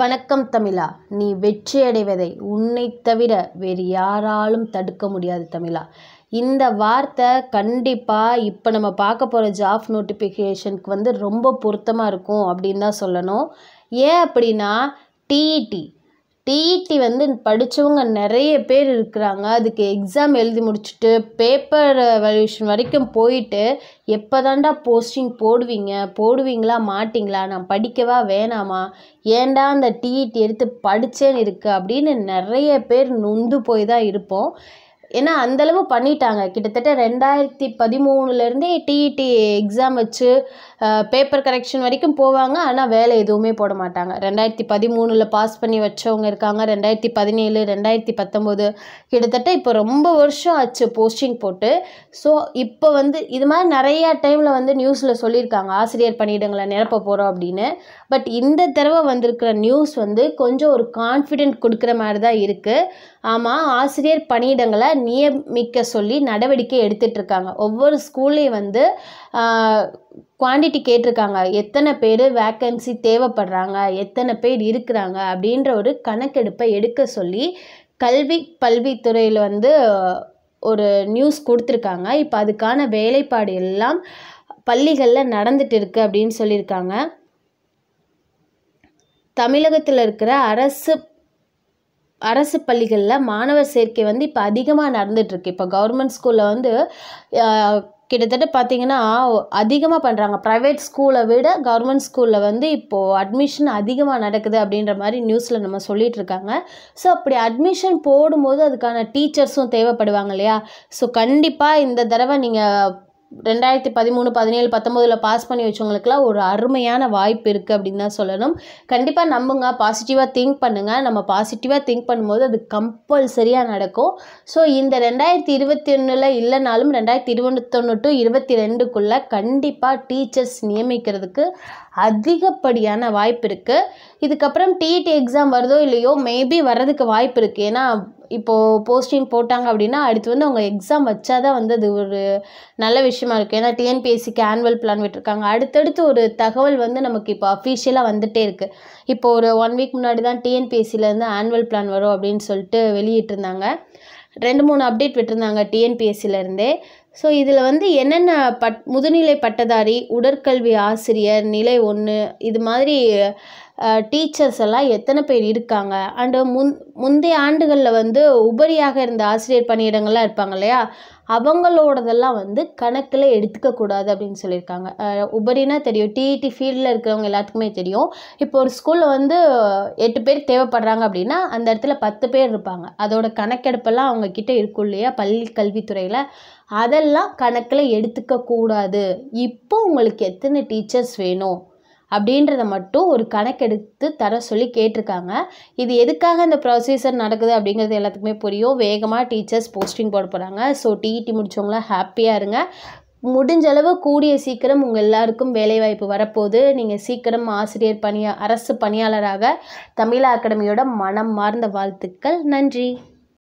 வணக்கம் தமிழா நீ வெற்றி அடைவதை உன்னை தவிர வேறு யாராலும் தடுக்க முடியாது தமிழா இந்த வார்த்தை கண்டிப்பாக இப்போ நம்ம பார்க்க போகிற ஜாப் நோட்டிஃபிகேஷனுக்கு வந்து ரொம்ப பொருத்தமாக இருக்கும் அப்படின்னு தான் சொல்லணும் ஏன் அப்படின்னா டிஇடி டிஇடி e வந்து படித்தவங்க நிறைய பேர் இருக்கிறாங்க அதுக்கு எக்ஸாம் எழுதி முடிச்சுட்டு பேப்பர் வேல்யூஷன் வரைக்கும் போயிட்டு எப்போ தாண்டா போஸ்டிங் போடுவீங்க போடுவீங்களா மாட்டிங்களா நான் படிக்கவா வேணாமா ஏன்டா அந்த டிஇடி e எடுத்து படித்தேன்னு இருக்குது அப்படின்னு நிறைய பேர் நொந்து போய் தான் இருப்போம் ஏன்னா அந்தளவு பண்ணிட்டாங்க கிட்டத்தட்ட ரெண்டாயிரத்தி பதிமூணுலேருந்தே டிஇடி எக்ஸாம் e வச்சு பேப்பர் கரெக்ஷன் வரைக்கும் போவாங்க ஆனால் வேலை எதுவுமே போட மாட்டாங்க ரெண்டாயிரத்தி பதிமூணில் பாஸ் பண்ணி வச்சவங்க இருக்காங்க ரெண்டாயிரத்தி பதினேழு ரெண்டாயிரத்தி பத்தொம்போது கிட்டத்தட்ட இப்போ ரொம்ப வருஷம் ஆச்சு போஸ்டிங் போட்டு ஸோ இப்போ வந்து இது மாதிரி நிறையா டைமில் வந்து நியூஸில் சொல்லியிருக்காங்க ஆசிரியர் பணியிடங்களை நிரப்ப போகிறோம் அப்படின்னு பட் இந்த தடவை வந்திருக்கிற நியூஸ் வந்து கொஞ்சம் ஒரு கான்ஃபிடென்ட் கொடுக்குற மாதிரி தான் இருக்குது ஆமாம் ஆசிரியர் பணியிடங்களை நியமிக்க சொல்லி நடவடிக்கை எடுத்துகிட்ருக்காங்க ஒவ்வொரு ஸ்கூல்லையும் வந்து குவான்டிட்டி கேட்டிருக்காங்க எத்தனை பேர் வேக்கன்சி தேவைப்படுறாங்க எத்தனை பேர் இருக்கிறாங்க அப்படின்ற ஒரு கணக்கெடுப்பை எடுக்க சொல்லி கல்வி பல்வித்துறையில் வந்து ஒரு நியூஸ் கொடுத்துருக்காங்க இப்போ அதுக்கான வேலைப்பாடு எல்லாம் பள்ளிகளில் நடந்துட்டு இருக்கு அப்படின்னு சொல்லியிருக்காங்க தமிழகத்தில் இருக்கிற அரசு அரசு பள்ளிகளில் மாணவர் சேர்க்கை வந்து இப்போ அதிகமாக நடந்துகிட்ருக்கு இப்போ கவர்மெண்ட் ஸ்கூலில் வந்து கிட்டத்தட்ட பார்த்திங்கன்னா அதிகமாக பண்ணுறாங்க ப்ரைவேட் ஸ்கூலை விட கவர்மெண்ட் ஸ்கூலில் வந்து இப்போது அட்மிஷன் அதிகமாக நடக்குது அப்படின்ற மாதிரி நியூஸில் நம்ம சொல்லிகிட்ருக்காங்க ஸோ அப்படி அட்மிஷன் போடும்போது அதுக்கான டீச்சர்ஸும் தேவைப்படுவாங்க இல்லையா ஸோ கண்டிப்பாக இந்த தடவை நீங்கள் ரெண்டாயிரத்தி பதிமூணு பதினேழு பத்தொம்போதில் பாஸ் பண்ணி வச்சவங்களுக்குலாம் ஒரு அருமையான வாய்ப்பு இருக்குது அப்படின்னு தான் சொல்லணும் கண்டிப்பாக நம்புங்க பாசிட்டிவாக திங்க் பண்ணுங்கள் நம்ம பாசிட்டிவாக திங்க் பண்ணும்போது அது கம்பல்சரியாக நடக்கும் ஸோ இந்த ரெண்டாயிரத்தி இருபத்தி ஒன்றில் இல்லைனாலும் ரெண்டாயிரத்தி இருபத்தொன்று டு இருபத்தி ரெண்டுக்குள்ளே கண்டிப்பாக டீச்சர்ஸ் நியமிக்கிறதுக்கு அதிகப்படியான வாய்ப்பு இருக்குது இதுக்கப்புறம் டிஇடி எக்ஸாம் e வருதோ இல்லையோ மேபி வர்றதுக்கு வாய்ப்பு இருக்குது ஏன்னா இப்போது போஸ்டிங் போட்டாங்க அப்படின்னா அடுத்து வந்து அவங்க எக்ஸாம் வச்சா தான் வந்து அது ஒரு நல்ல விஷயமா இருக்குது ஏன்னா டிஎன்பிஎஸ்சிக்கு ஆனுவல் பிளான் விட்டுருக்காங்க அடுத்தடுத்து ஒரு தகவல் வந்து நமக்கு இப்போ அஃபீஷியலாக வந்துகிட்டே இருக்குது இப்போ ஒரு ஒன் வீக் முன்னாடி தான் இருந்து ஆனுவல் பிளான் வரும் அப்படின்னு சொல்லிட்டு வெளியிட்டிருந்தாங்க ரெண்டு மூணு அப்டேட் விட்டுருந்தாங்க டிஎன்பிஎஸ்சிலேருந்தே ஸோ இதில் வந்து என்னென்ன பட் முதுநிலை பட்டதாரி உடற்கல்வி ஆசிரியர் நிலை ஒன்று இது மாதிரி டீச்சர்ஸ் எல்லாம் எத்தனை பேர் இருக்காங்க அண்டு முந் முந்தைய ஆண்டுகளில் வந்து உபரியாக இருந்த ஆசிரியர் பணியிடங்கள்லாம் இருப்பாங்க இல்லையா அவங்களோடதெல்லாம் வந்து கணக்கில் எடுத்துக்கக்கூடாது அப்படின்னு சொல்லியிருக்காங்க உபரினா தெரியும் டிஇடி ஃபீல்டில் e இருக்கிறவங்க எல்லாத்துக்குமே தெரியும் இப்போ ஒரு ஸ்கூலில் வந்து எட்டு பேர் தேவைப்படுறாங்க அப்படின்னா அந்த இடத்துல பத்து பேர் இருப்பாங்க அதோட கணக்கெடுப்பெல்லாம் அவங்கக்கிட்ட இருக்கும் இல்லையா பள்ளி கல்வித்துறையில் அதெல்லாம் கணக்கில் எடுத்துக்கக்கூடாது இப்போ உங்களுக்கு எத்தனை டீச்சர்ஸ் வேணும் அப்படின்றத மட்டும் ஒரு கணக்கெடுத்து தர சொல்லி கேட்டிருக்காங்க இது எதுக்காக இந்த ப்ரொசீசர் நடக்குது அப்படிங்கிறது எல்லாத்துக்குமே புரியும் வேகமாக டீச்சர்ஸ் போஸ்டிங் போட போகிறாங்க ஸோ டிஇடி முடித்தவங்களாம் ஹாப்பியாக இருங்க முடிஞ்சளவு கூடிய சீக்கிரம் உங்கள் எல்லாருக்கும் வேலைவாய்ப்பு வரப்போது நீங்கள் சீக்கிரம் ஆசிரியர் பணியா அரசு பணியாளராக தமிழ் அகாடமியோட மனம் மார்ந்த வாழ்த்துக்கள் நன்றி